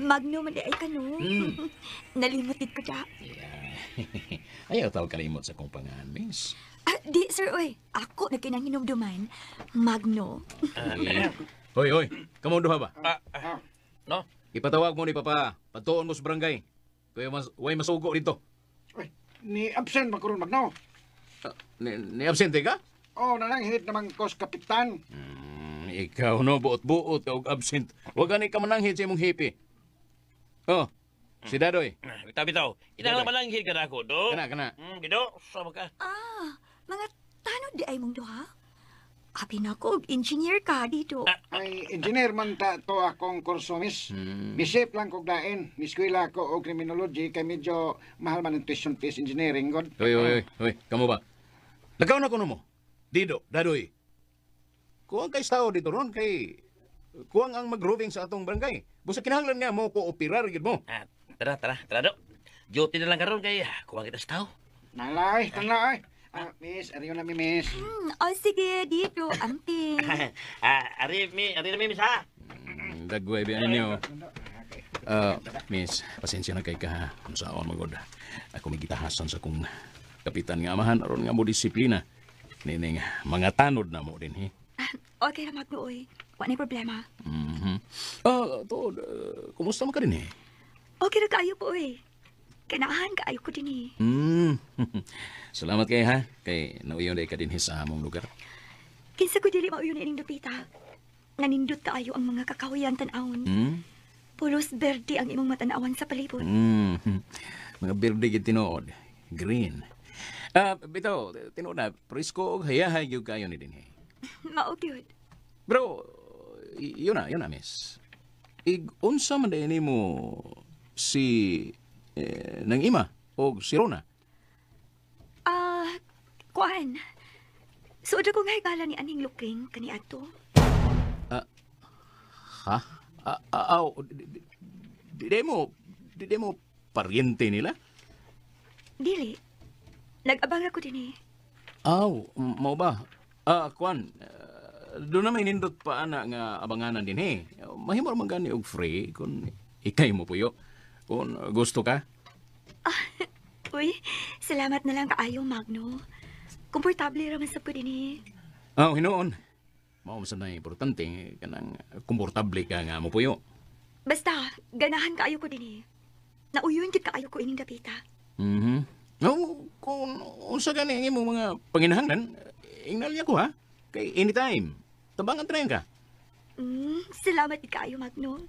Magno man di ay kanu. Mm. Nalimutid ko siya. Yeah. Ayaw tao kalimot sa kong pangahan, miss. Ah, di, sir, oy. Ako na kinanginumduman. Magno. Ano? Ah, hoy, hoy. Kamundo ha ba? Ah, ah, no? Ipatawag mo ni Papa. Patuon mo sa barangay. Kaya mas, way masugo dito. Uy, ni absent magkaroon magno. Ah, ni, ni absente ka? Oo, oh, nananghit namang kos kapitan. Hmm. Ikaw no, buot-buot og absent. Huwag gani ka mananghid sa imong hipi. Oh, si hmm. Dadoy. Hmm. Bitaw, bitaw. Ina lang mananghid ka na ako, do? Kana, kana. Gido, hmm, bido, sama ka. Ah, mga tanod di ay mong duha? Abi na ko, engineer ka dito. Ah. Ay, engineer man ta to akong kurso, miss. Hmm. Misip lang kog dain. Miskwila ko o criminology kay medyo mahal man ang tuition fees engineering, god. Hoy, hoy, hoy. Kamo ba? Lagaw na ko mo. Dido, Dadoy. Kuang kay Estado dito ron kay kuang ang mag sa atong barangay. Busa kinahanglan nga mo kooperar gid mo. Ah, tara tara, tara do. Duty na lang karon kay ah, kuang kita sa tao. Nalay, nalay. Ah, miss, ariyo na mi miss. Hmm, oh, sige, dito, auntie. ah, ari mi, ari na mi miss ha. Mm, Dagway bi niyo. Ah, miss, pasensya na kay ka ha. Unsa ako magod. Ako migitahasan sa kung kapitan nga amahan aron nga mo disiplina. Nining mga tanod na mo din, he. Okay na magduoy. Wala problema. Mm-hmm. Ah, to, uh, eh, kumusta mo ka hmm. din eh? Okay na kayo po eh. Kinahan kaayo ko din eh. Mm. Salamat kay ha. Kay nauyon na ka din sa among lugar. Kinsa ko dili mauyon na ining dupita. Nanindot kaayo ang mga kakawayan tanawon. Mm. Pulos berde ang imong matanawan sa palibot. Mm. Mga berde gid tinuod. Green. Ah, uh, bitaw, tinuod na presko og hayahay gyud kayo ni dinhi. Mao gyud. Pero yun na, yun na miss. Ig unsa man ini mo si eh, nang ima o si Rona? Ah, uh, kuan. Suod so, ko nga higala ni aning luking kani ato. Ah, ha? Ah, ah, di mo, di mo nila? Dili. Nag-abang ako din eh. Aw, mau ba? Ah, kwan, uh, doon na may pa ana nga abanganan din eh. Mahimo man gani og free kung ikay mo puyo. Kung gusto ka. Ah, uy, salamat na lang kaayo, Magno. Komportable ra man sa ko dinhi. Ah, oh, hinoon. Mao sa nay importante kanang komportable ka nga mo puyo. Basta ganahan kaayo ko dinhi. Eh. Nauyon gid kaayo ko ining dapita. Mhm. Mm -hmm. No, kung unsa gani ang imong mga panginahanglan, Ingnalya ko ha. Kay anytime. Tabangan train ka. Mm, salamat kayo, Magnum.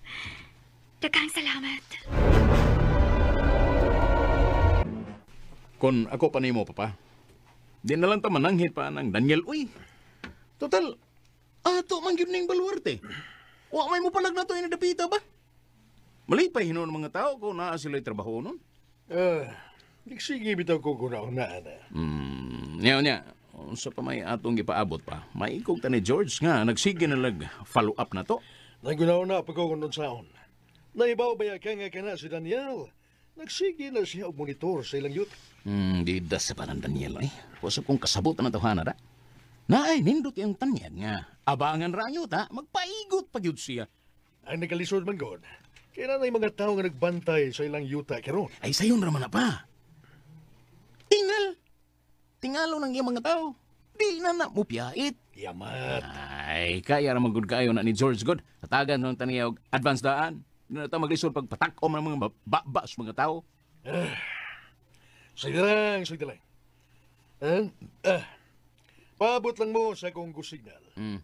Dagang salamat. Kon ako pa nimo papa. Di na lang taman ang pa ng Daniel uy. Total ato man gyud ning baluarte. Wa may mo palag na to inadapita ba? Malipay hinon mga tao ko na sila trabaho nun. Eh, ah, uh, sige bitaw ko kuna una. Mm, niya niya unsa pa may atong gipaabot pa, maikog ta ni George nga nagsige na lag follow up na to. Nagunaw na pagkakon nun saon. Naibaw ba ka nga kana si Daniel? Nagsige na siya og monitor sa ilang youth. Hmm, di da sa parang Daniel ay. Eh. Wasa kong kasabutan na tawhana Na ay, nindot yung tanyan nga. Abangan rayo ta, magpaigot pagyud siya. Ang nagalisod man god, kaya na mga tao nga nagbantay sa ilang yuta karon. Ay, sayon raman na pa. Tingal! tingalo ng iyang mga tao. Di na na mo piyait. Yamat. Ay, kaya naman good kayo na ni George Good. Natagan ng taniyog, advance daan. Di na ta maglisod pagpatakom ng mga babas mga tao. Uh, sige lang, sige lang. Eh, uh, ah. paabot lang mo sa kong signal. Mm.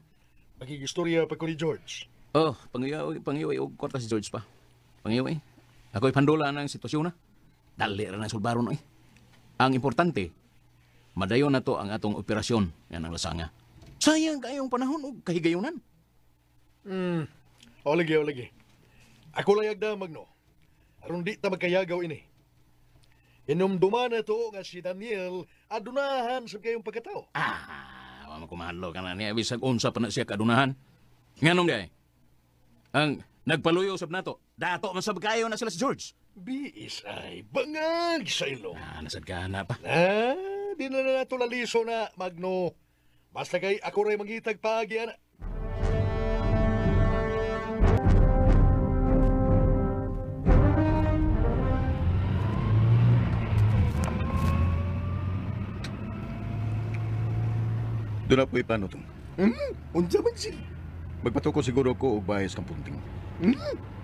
Magigistorya pa ko ni George. Oh, pangyaway, pangyaway, og kwarta si George pa. Pangyaway. Eh. Ako'y pandula ng sitwasyon ah. na. Dali rin ang sulbaro no eh. Ang importante, Madayon na to ang atong operasyon Yan ang lasanga. Sayang kayong panahon og kahigayunan. Mm. Oligi, oligi. Ako lang yagda magno. Aron di ta magkayagaw ini. Inumduman na to nga si Daniel adunahan sa kayong pagkatao. Ah, wama kumahalo ka na niya. Bisag unsa pa na siya kadunahan. Nganom gay, Ang nagpaluyo sab nato. Dato man sab kayo na sila si George. Biis ay bangag sa ilong. Ah, nasad ka na pa. Ah, di na na tulaliso na, Magno. Basta kay ako ray magitag ana. Doon na po ipanotong. Hmm, unsa man siya? Magpatuko siguro ko og bahis kang punting. Hmm?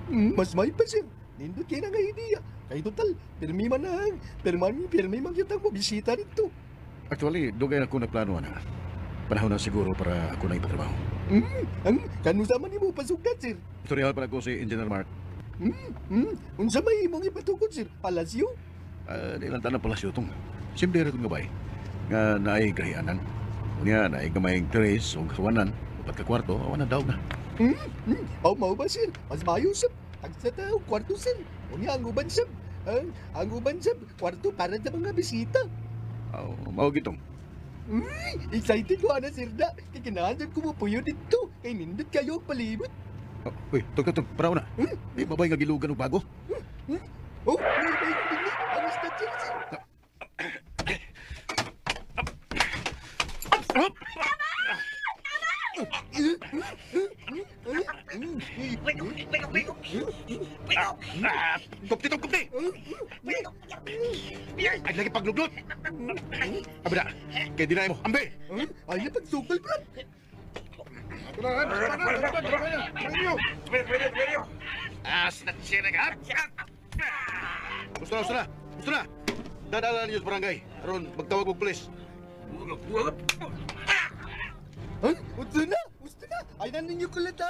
hmm, mas may pa siya. Nindot kayo na nga idea. Kay total, pirmi man na. Eh. Pirman, pirmi man kita mo bisita dito. Actually, dugay na ko nagplano na. Panahon na siguro para ako na ipatrabaho. Mm, ang kanusa man mo pasugdan, sir. Tutorial ah, rin pala ko si Engineer Mark. Mm, mm, unsa may imong ipatukod, sir? Palasyo? Uh, ah, Ilan tanang palasyo itong. Simple rin nga Nga naay grahianan. Nga naay gamayang tres o kawanan. Upat ka kwarto, awan na daw na. Mm, mm, mau ba, sir? Mas mayo, sir. Tagsa tao, kwarto, sir. Unya ang uban, sir. Ay, ang uban sa kwarto para sa mga bisita. Oh, mao gitong. Mm, excited ko ana sirda. Kikinahan sa kumupuyo dito. Kay nindot kayo palibot. Oh, uy, tog tog, paraw na. Hmm? Di ba nga gilugan og bago? Hmm? hmm? Oh, may bay ko dinhi. Amis na chilsi. Tama! Tama! Eh, eh, eh. Wake up, wake up, wake up. Wake up. Ah, kumpi, kumpi. Ay, lagi paglugdot. Abra, kay dinay mo. Ambe. Ay, tagsugal, bro. Ah, sinatsinag, ha? Gusto na, gusto na. Gusto na. Dadala ninyo sa barangay. Aron, magtawag og pulis. Huh? Gusto na, gusto na. Ay, naninyo kulit, ha?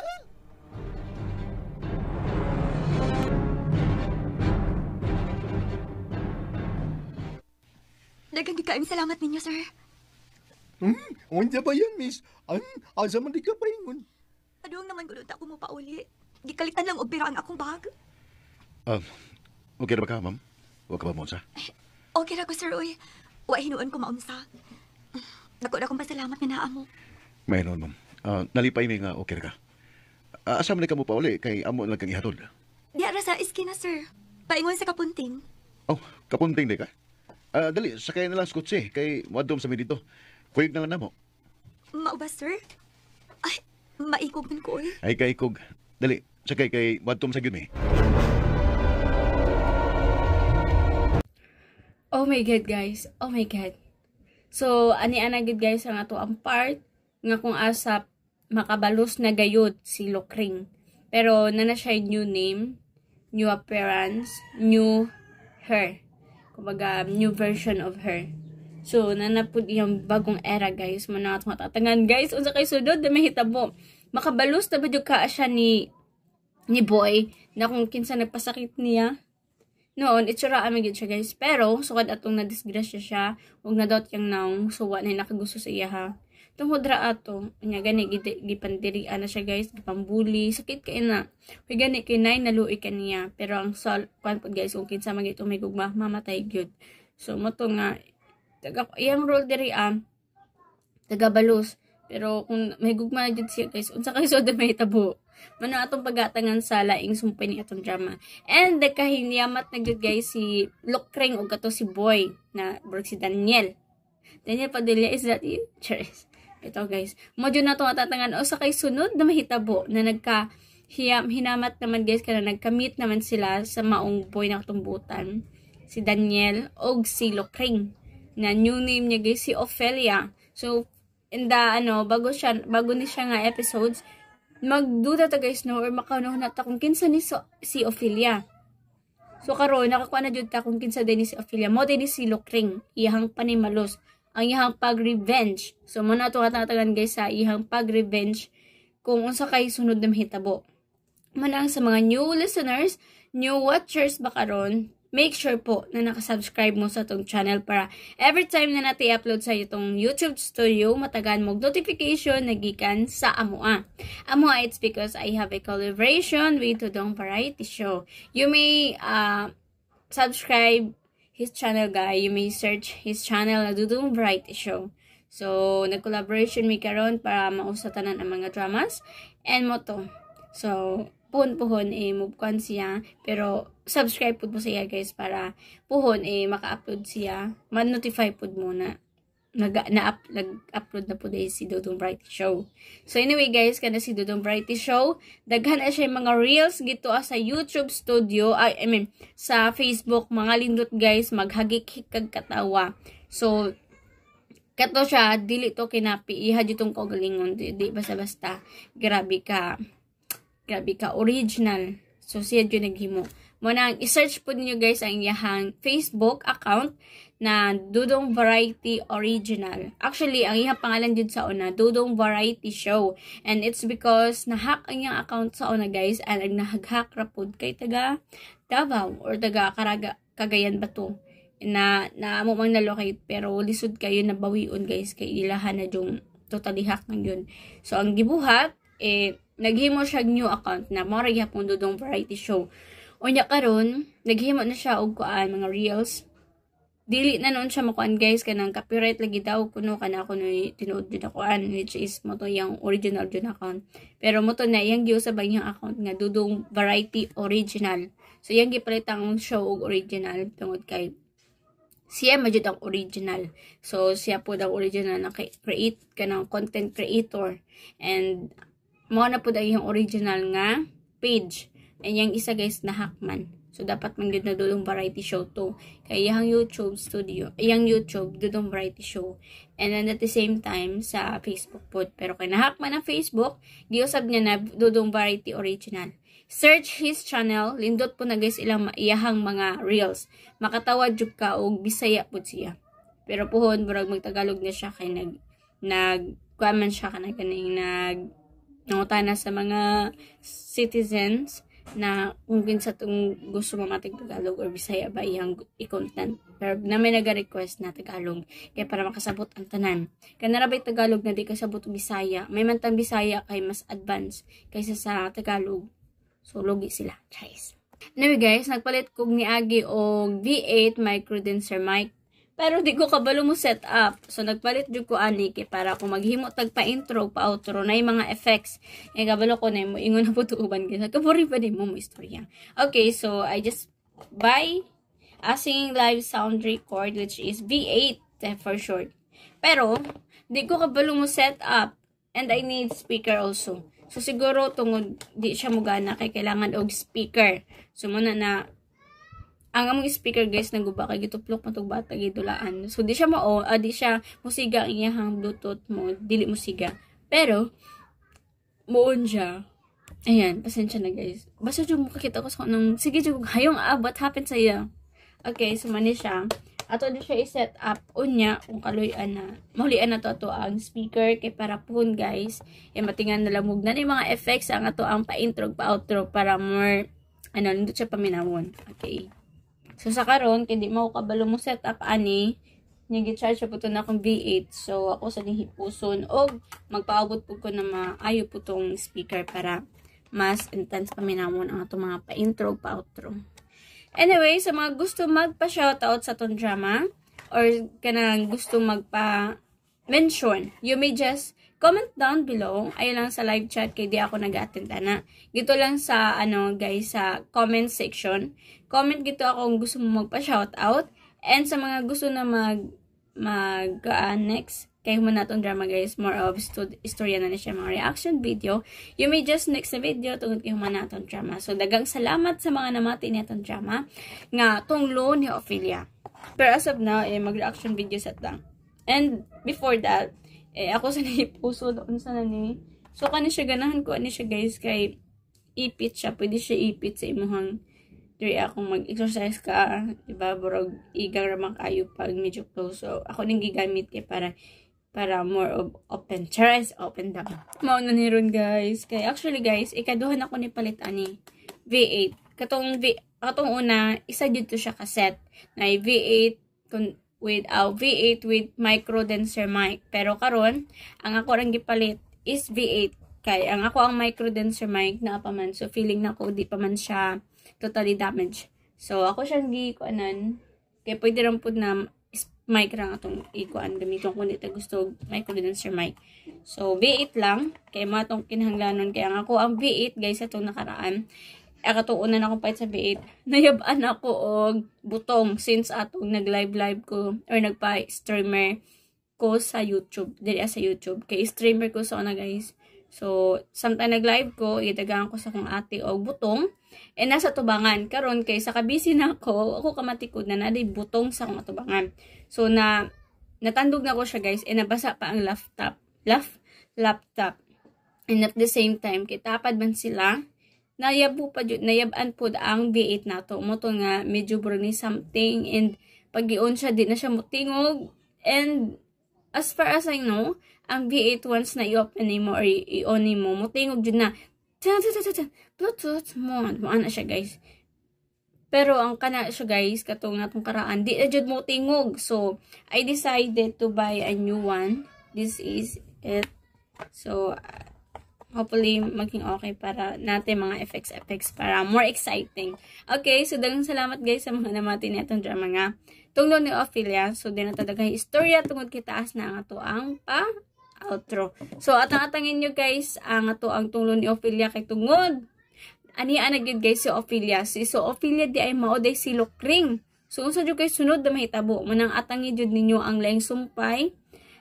Dagang gikaing salamat ninyo, sir. Hmm, unya ba yan, miss? An, asa man di ka paingon? Aduang ano naman gulod ako mo pauli. Gikalitan lang og ang akong bag. Um, okay ra ba ka, ma'am? Wa ka ba mo sa? Okay ra ko, sir, oy. Wa hinuon ko maunsa. Dako na kong pasalamat na naa mo. Mayroon, ma'am. Uh, nalipay mi nga okay ra ka. Uh, asa man ka mo pauli kay amo lang kang ihatod. Di ara sa iskina, sir. Paingon sa kapunting. Oh, kapunting di ka? Ah, dali, sakay na lang sa kotse. Kay wadom sa dito. Kuyog na lang na mo. Mauba, sir? Ay, maikog man ko eh. Ay, kay Kog. Dali, sakay kay wadom sa gyud mi. Oh my god, guys. Oh my god. So, ani ana gid guys ang ato ang part nga kung asap makabalos na gayud si Lokring. Pero nana siya new name, new appearance, new hair kumbaga, new version of her. So, nanapod yung bagong era, guys. Manawat matatangan, guys. Unsa kay sudod, na mahitabo. Makabalos na ba ka siya ni, ni boy, na kung kinsa nagpasakit niya. Noon, itsura amigid siya, guys. Pero, sukad atong na-disgrasya siya. Huwag na dot yung naong suwa na nakagusto sa iya, ha tungod ra ato nya gani gipandirian ana siya guys gipambuli sakit kay na kay gani kay nay naluoy kaniya pero ang sol kwan pod guys kung kinsa man gito may gugma mamatay gyud so moto nga taga iyang role diri am ah, taga balos pero kung may gugma jud siya guys unsa kay sud may tabo mano atong pagatangan sa laing sumpay ni atong drama. And the nagkahinyamat na jud guys si Lokring og kato si Boy na burg si Daniel. Daniel Padilla is that you? Cheers. Ito guys. Modyo na to atatangan o sa kay sunod na mahitabo na nagka hiyam, hinamat naman guys kana nagkamit naman sila sa maong boy na tumbutan Si Daniel og si Lokring. Na new name niya guys si Ophelia. So in the ano bago siya bago ni siya nga episodes magduda ta guys no or makaunaw na ta kung kinsa ni so, si Ophelia. So karon nakakuha na jud ta kung kinsa din ni si Ophelia. Mo din si Lokring, iyang panimalos ang iyang pag-revenge. So, muna ito katatagan guys sa iyang pag-revenge kung unsa kay sunod na mahitabo. Manang sa mga new listeners, new watchers ba karon, make sure po na nakasubscribe mo sa tong channel para every time na natin upload sa itong YouTube studio, matagan mo notification na gikan sa Amoa. Ah. Amoa, ah, it's because I have a collaboration with Tudong Variety Show. You may uh, subscribe his channel guy. You may search his channel na Dudong Bright Show. So, nag-collaboration mi karon para mausatanan ang mga dramas and moto. So, puhon-puhon eh, move kon siya. Pero, subscribe po, po siya guys para puhon eh, maka-upload siya. Man-notify po muna nag, na, up, nag-upload na po dahil si Dodong Brighty Show. So anyway guys, kada si Dodong Brighty Show, daghan na siya mga reels gito ah, sa YouTube studio, ay I mean, sa Facebook, mga lindot guys, maghagik kag katawa. So, kato siya, dili to kinapi, iha ditong kagalingon, di, di basta-basta, grabe ka, grabe ka, original. So siya dyan naghimo. Mo Muna, i-search po ninyo guys ang iyang Facebook account na Dudong Variety Original. Actually, ang iha pangalan dyan sa una, Dudong Variety Show. And it's because nahack ang iyang account sa una guys, and ang nahaghack rapod kay taga Davao or taga Caraga, Cagayan Bato Na, na mo mang na-locate pero lisod kayo na bawion guys kay ilahan na yung totally hack ng yun. So, ang gibuhat, eh, naghimo siya new account na mora yapon Dudong Variety Show. Unya karon, naghimo na siya og kuan mga reels dili na noon siya makuan guys kanang copyright lagi daw kuno kana kuno tinuod din jud an which is mo to yang original din account pero mo to na yang giusab ang yang account nga dudong variety original so yang gipalit ang show original tungod kay siya majud ang original so siya po ang original na create kanang content creator and mo na po ang yang original nga page and yang isa guys na hackman So, dapat mangyod na dulong variety show to. Kay iyang YouTube studio, iyang YouTube, dulong variety show. And then at the same time, sa Facebook pod. Pero kinahak man ang Facebook, giusab niya na dulong variety original. Search his channel, lindot po na guys ilang iyahang mga reels. Makatawa, jud ka og bisaya po siya. Pero puhon, murag magtagalog na siya kay nag, nag, kuaman siya ka na nag, nangutana sa mga citizens na kung sa tong gusto mo matig Tagalog or Bisaya ba iyang i-content. Pero na may nag-request na Tagalog kay para makasabot ang tanan. Kay na bay Tagalog na di kasabot Bisaya, may mantang Bisaya kay mas advance kaysa sa Tagalog. So logi sila, guys. Anyway guys, nagpalit kog ni Agi og V8 microdenser mic pero di ko kabalo mo set up. So nagpalit jud ko ani kay para ko maghimo tag pa intro pa outro na mga effects. E kabalo ko na mo ingon na po tuuban gyud. Kaburi pa din mo mo istorya. Okay, so I just buy a singing live sound record which is V8 eh, for short. Pero di ko kabalo mo set up and I need speaker also. So siguro tungod di siya mugana kay kailangan og speaker. So muna na ang among speaker guys naguba kay gituplok matog bata gidulaan so di siya mao uh, di siya musiga ang iyang bluetooth mo dili musiga pero moon siya ayan pasensya na guys basta jud makakita ko sa nang sige jud hayong ah what happened sa iya okay so mani siya ato di siya i-set up unya kung kaloy ana mahulian na to ato ang speaker kay para pun guys e matingan na lamog na ni mga effects ang ato ang pa intro pa outro para more ano nindot siya paminawon okay So sa karon kay di kabalo mo setup ani nya gi-charge po to na akong V8. So ako sa hipuson og magpaabot pud ko na maayo po tong speaker para mas intense pa ang ato mga pa-intro pa outro. Anyway, sa so mga gusto magpa-shoutout sa tong drama or kanang gusto magpa-mention, you may just Comment down below. Ayun lang sa live chat kay di ako nag-attend na. Gito lang sa ano guys sa comment section. Comment gito ako kung gusto mo magpa shoutout and sa mga gusto na mag mag uh, next kay mo natong drama guys more of stud istorya na ni siya mga reaction video you may just next na video tungod kay human natong drama so dagang salamat sa mga namati ni atong drama nga tunglo ni Ophelia pero as of now eh, mag reaction video set lang and before that eh, ako sa naipuso doon sa nani. So, kani siya ganahan ko, ani siya guys, kay ipit siya. Pwede siya ipit sa imuhang diri akong mag-exercise ka, diba, burog igang ramang kayo pag medyo close. So, ako ning gigamit kay para para more of open chairs, open down. Mao na ni ron guys. Kay actually guys, ikaduhan ako ni palit ani V8. Katong V katong una, isa jud to siya kaset na V8 kun with uh, V8 with micro denser mic. Pero karon ang ako ang gipalit is V8 kay ang ako ang micro denser mic na pa man. So feeling na ko di pa man siya totally damaged. So ako siyang gi kuanan kay pwede ram pud na mic lang atong ikuan gamiton kun ita gusto micro denser mic. So V8 lang kay matong kinahanglanon kay ang ako ang V8 guys atong nakaraan akatuunan akong pahit sa biit, nayabaan ako og butong since atong nag-live-live ko or nagpa-streamer ko sa YouTube, dili sa YouTube. Kay streamer ko sa una guys. So, sometime nag-live ko, itagaan ko sa kong ate og butong. And eh, nasa tubangan. karon kay sa kabisi na ako, ako kamatikod na naday butong sa kong atubangan. So, na natandog na ko siya guys, and eh, nabasa pa ang laptop. Laf, laptop. And at the same time, kitapad tapad man sila nayabo pa jud nayaban pod ang V8 nato mo to nga medyo bruni something and pag-ion siya di na siya motingog and as far as I know ang V8 once na i-open mo or i-on mo mutingog jud na Bluetooth mo mo na siya guys pero ang kana siya guys katong natong karaan di na jud motingog so I decided to buy a new one this is it so hopefully maging okay para natin mga effects effects para more exciting. Okay, so dagang salamat guys sa mga namatin nitong drama nga. Tunglo ni Ophelia, so din na talaga istorya tungod kitaas na nga to ang pa outro. So atang atangin nyo guys ang ato ang tunglo ni Ophelia kay tungod. Ani ana gyud guys si Ophelia. Si so Ophelia di ay mao si Lokring. So unsa jud kay sunod na mahitabo manang atangin jud ninyo ang laing sumpay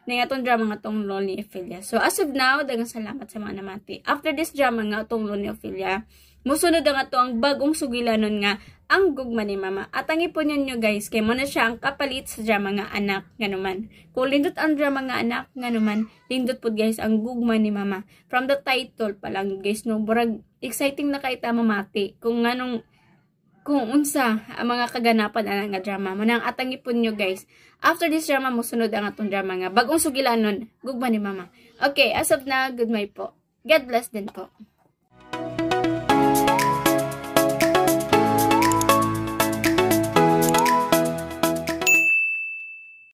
ning atong drama nga tong Lonely Ophelia. So as of now, dagang salamat sa mga namati. After this drama nga tong Lonely Ophelia, musunod nga to ang bagong sugilanon nga ang gugma ni mama. At ang ipunin nyo guys, kay mo na siya ang kapalit sa drama nga anak nga naman. Kung lindot ang drama nga anak nga naman, lindot po guys ang gugma ni mama. From the title pa lang guys, no, burag exciting na kahit mamati. Kung anong kung unsa ang mga kaganapan ana nga drama manang atang ipon nyo guys after this drama mo sunod ang atong drama nga bagong sugilanon gugma ni mama okay as of now good night po god bless din po